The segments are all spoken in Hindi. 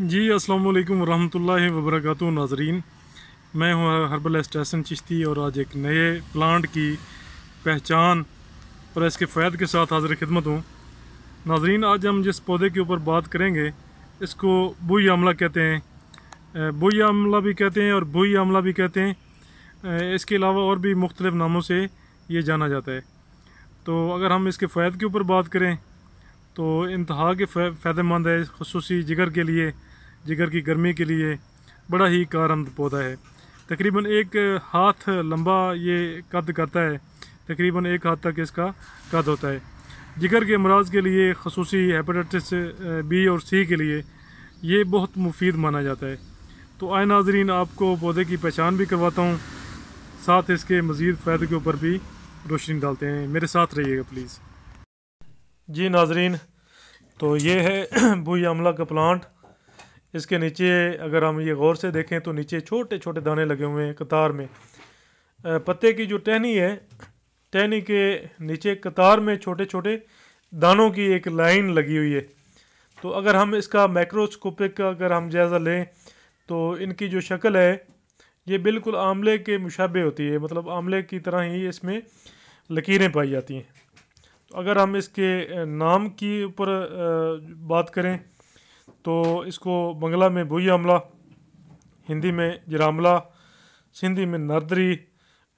जी अस्सलाम वालेकुम रहमतुल्लाहि व बरकातहू नाजरीन मैं हूँ हर्बल एस्टेशन चिश्ती और आज एक नए प्लांट की पहचान और इसके फ़ायद के साथ हाजिर खिदमत हूँ नाजरीन आज हम जिस पौधे के ऊपर बात करेंगे इसको बुई आमला कहते हैं बुई आमला भी कहते हैं और बुई आमला भी कहते हैं इसके अलावा और भी मुख्तलिफ़ नामों से ये जाना जाता है तो अगर हम इसके फ़ायद के ऊपर बात करें तो इंतहा के फ़ायदेमंद है खसूसी जिगर के लिए जिगर की गर्मी के लिए बड़ा ही कारमद पौधा है तकरीबन एक हाथ लंबा ये कद करता है तकरीबन एक हाथ तक इसका कद होता है जिगर के अमराज के लिए खसूस हेपेटाइटिस बी और सी के लिए ये बहुत मुफीद माना जाता है तो आए नाजरीन आपको पौधे की पहचान भी करवाता हूँ साथ इसके मज़ीद फ़ायदे के ऊपर भी रोशनी डालते हैं मेरे साथ रहिएगा प्लीज़ जी नाजरीन तो ये है बुई अमला का प्लांट इसके नीचे अगर हम ये गौर से देखें तो नीचे छोटे छोटे दाने लगे हुए हैं कतार में पत्ते की जो टहनी है टहनी के नीचे कतार में छोटे छोटे दानों की एक लाइन लगी हुई है तो अगर हम इसका माइक्रोस्कोपिक अगर हम जायज़ा लें तो इनकी जो शक्ल है ये बिल्कुल आमले के मुशाबे होती है मतलब आमले की तरह ही इसमें लकीरें पाई जाती हैं तो अगर हम इसके नाम की ऊपर बात करें तो इसको बंगला में भूया अमला हिंदी में जरामला सिंधी में नर्दरी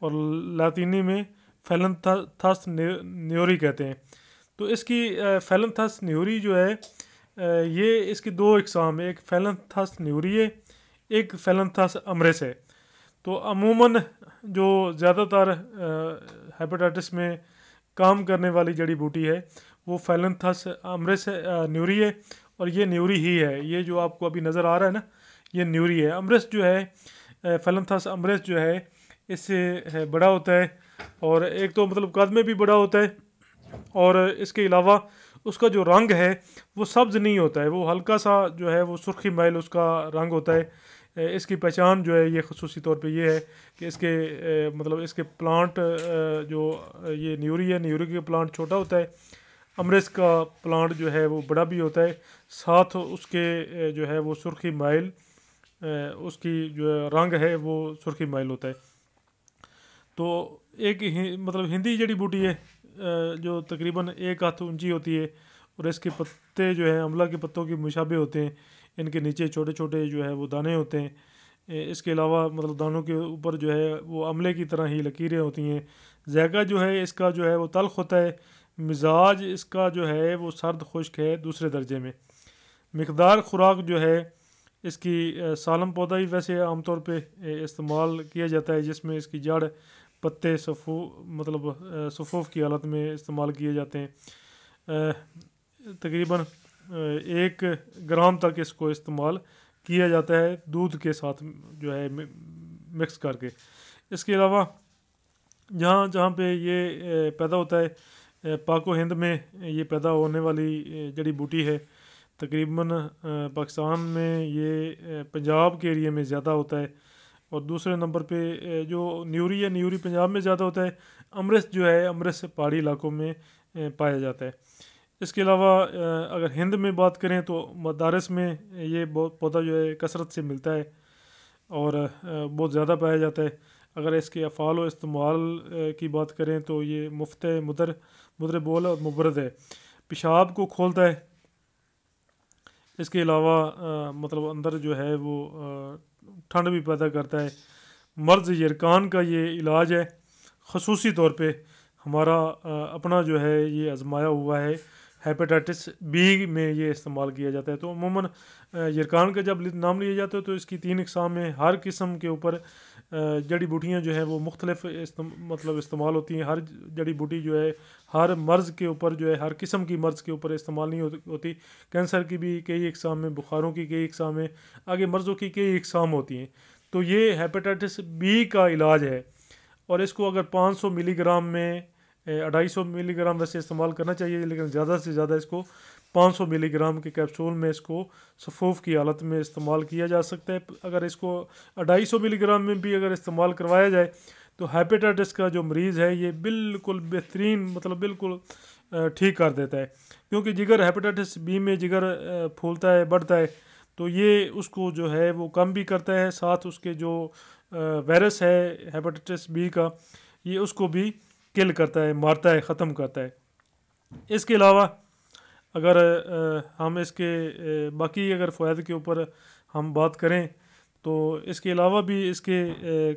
और लातीनी में फैलन था, न्योरी कहते हैं तो इसकी फैलन थास न्योरी जो है ये इसकी दो इकसाम है एक फैलन न्यूरी न्योरी है एक फैलन थास अमरेस है तो अमूमन जो ज़्यादातर हेपेटाइटिस में काम करने वाली जड़ी बूटी है वो फैलन थास अमरेस न्यूरी है और ये न्यूरी ही है ये जो आपको अभी नज़र आ रहा है ना ये न्यूरी है अमृत जो है फलंथस अमृत जो है इससे बड़ा होता है और एक तो मतलब कद में भी बड़ा होता है और इसके अलावा उसका जो रंग है वो सब्ज़ नहीं होता है वो हल्का सा जो है वो सुर्खी मैल उसका रंग होता है इसकी पहचान जो है ये खसूसी तौर पे ये है कि इसके मतलब इसके प्लांट जो ये न्यूरी है न्यूरी के प्लांट छोटा होता है अमरस का प्लांट जो है वो बड़ा भी होता है साथ उसके जो है वो सुर्खी माइल उसकी जो रंग है वो सुर्खी माइल होता है तो एक हि, मतलब हिंदी जड़ी बूटी है जो तकरीबन एक हाथ ऊंची होती है और इसके पत्ते जो है अमला के पत्तों के मुशाबे होते हैं इनके नीचे छोटे छोटे जो है वो दाने होते हैं इसके अलावा मतलब दानों के ऊपर जो है वो अमले की तरह ही लकीरें होती हैं जैगा जो है इसका जो है वो तलख होता है मिजाज इसका जो है वो सर्द खुश्क है दूसरे दर्जे में मकदार खुराक जो है इसकी सालम पौधा ही वैसे आमतौर पर इस्तेमाल किया जाता है जिसमें इसकी जड़ पत्ते सफू मतलब सफूफ की हालत में इस्तेमाल किए जाते हैं तकरीबन एक ग्राम तक इसको इस्तेमाल किया जाता है दूध के साथ जो है मिक्स करके इसके अलावा जहाँ जहाँ पे ये पैदा होता है पाको हिंद में ये पैदा होने वाली जड़ी बूटी है तकरीबन पाकिस्तान में ये पंजाब के एरिए में ज़्यादा होता है और दूसरे नंबर पे जो न्यूरी है न्यूरी पंजाब में ज़्यादा होता है अमृत जो है अमृत पहाड़ी इलाकों में पाया जाता है इसके अलावा अगर हिंद में बात करें तो मदारस में ये बहुत पौधा जो है कसरत से मिलता है और बहुत ज़्यादा पाया जाता है अगर इसके अफ़ाल व इस्तेमाल की बात करें तो ये मुफ्त मदर मदर बोल और मुबरद है पेशाब को खोलता है इसके अलावा मतलब अंदर जो है वो ठंड भी पैदा करता है मर्ज़ यरकान का ये इलाज है खसूसी तौर पे हमारा अपना जो है ये आजमाया हुआ है हेपेटाइटिस बी में ये इस्तेमाल किया जाता है तो अमूमन यरकान का जब नाम लिया जाता है तो इसकी तीन अकसाम में हर किस्म के ऊपर जड़ी बूटियाँ जो हैं वो मुख्तलिफ इस्तम, मतलब इस्तेमाल होती हैं हर जड़ी बूटी जो है हर मर्ज़ के ऊपर जो है हर किस्म की मर्ज़ के ऊपर इस्तेमाल नहीं होती कैंसर की भी कई अकसाम में बुखारों की कई अकसाम में आगे मर्ज़ों की कई अकसाम होती हैं तो ये हेपेटाइटिस बी का इलाज है और इसको अगर 500 मिलीग्राम में अढ़ाई सौ मिलीग्राम वैसे इस्तेमाल करना चाहिए लेकिन ज़्यादा से ज़्यादा इसको पाँच सौ मिलीग्राम के कैप्सूल में इसको सफूफ की हालत में इस्तेमाल किया जा सकता है अगर इसको अढ़ाई सौ मिलीग्राम में भी अगर इस्तेमाल करवाया जाए तो हेपेटाइटिस का जो मरीज़ है ये बिल्कुल बेहतरीन मतलब बिल्कुल ठीक कर देता है क्योंकि जिगर हेपेटाइटिस बी में जिगर फूलता है बढ़ता है तो ये उसको जो है वो कम भी करता है साथ उसके जो वायरस है हेपेटाइटिस बी का ये उसको भी किल करता है मारता है ख़त्म करता है इसके अलावा अगर हम इसके बाकी अगर फ़ायदे के ऊपर हम बात करें तो इसके अलावा भी इसके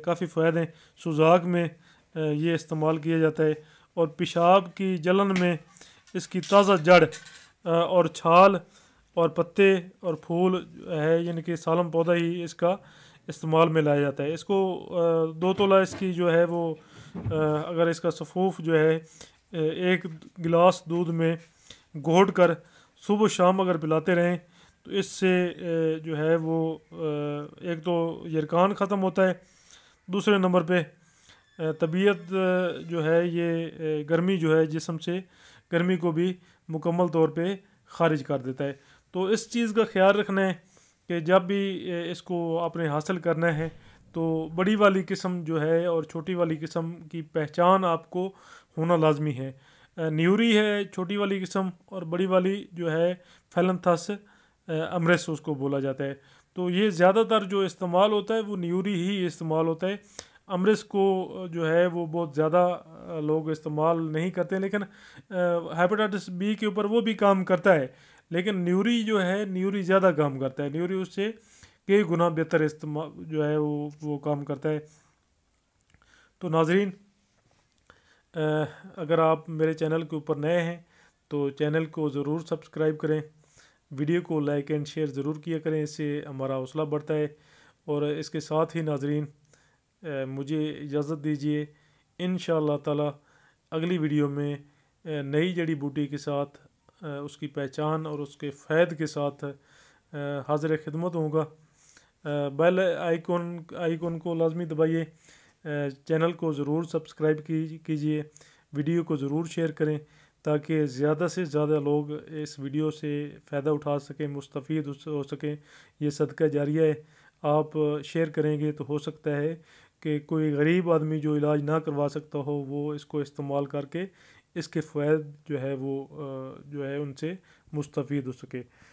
काफ़ी फ़ायदे हैं सुजाक में ये इस्तेमाल किया जाता है और पेशाब की जलन में इसकी ताज़ा जड़ और छाल और पत्ते और फूल है यानी कि सालम पौधा ही इसका इस्तेमाल में लाया जाता है इसको दो तोला इसकी जो है वो अगर इसका सफ़ूफ जो है एक गिलास दूध में घोट कर सुबह शाम अगर पिलाते रहें तो इससे जो है वो एक तो यरकान ख़त्म होता है दूसरे नंबर पे तबीयत जो है ये गर्मी जो है जिसम से गर्मी को भी मुकम्मल तौर पे ख़ारिज कर देता है तो इस चीज़ का ख्याल रखना है कि जब भी इसको आपने हासिल करना है तो बड़ी वाली किस्म जो है और छोटी वाली किस्म की पहचान आपको होना लाजमी है न्यूरी है छोटी वाली किस्म और बड़ी वाली जो है फैलनथस अमरेस उसको बोला जाता है तो ये ज़्यादातर जो इस्तेमाल होता है वो न्यूरी ही इस्तेमाल होता है अमरस को जो है वो बहुत ज़्यादा लोग इस्तेमाल नहीं करते लेकिन हेपेटाइटिस बी के ऊपर वो भी काम करता है लेकिन न्यूरी जो है न्यूरी ज़्यादा काम करता है न्यूरी उससे कई गुना बेहतर इस्तेमाल जो है वो वो काम करता है तो नाजरीन अगर आप मेरे चैनल के ऊपर नए हैं तो चैनल को ज़रूर सब्सक्राइब करें वीडियो को लाइक एंड शेयर ज़रूर किया करें इससे हमारा हौसला बढ़ता है और इसके साथ ही नाजरीन मुझे इजाज़त दीजिए इन ताला अगली वीडियो में नई जड़ी बूटी के साथ उसकी पहचान और उसके फ़ैद के साथ हाजिर खिदमत होगा बेल आइकॉन आइकॉन को लाजमी दबाइए चैनल को ज़रूर सब्सक्राइब कीजिए वीडियो को ज़रूर शेयर करें ताकि ज़्यादा से ज़्यादा लोग इस वीडियो से फ़ायदा उठा सकें मुस्तफ़ हो सकें ये सदका जारिया है आप शेयर करेंगे तो हो सकता है कि कोई गरीब आदमी जो इलाज ना करवा सकता हो वो इसको इस्तेमाल करके इसके फ़ायद जो है वो जो है उनसे मुस्तफ़ हो सके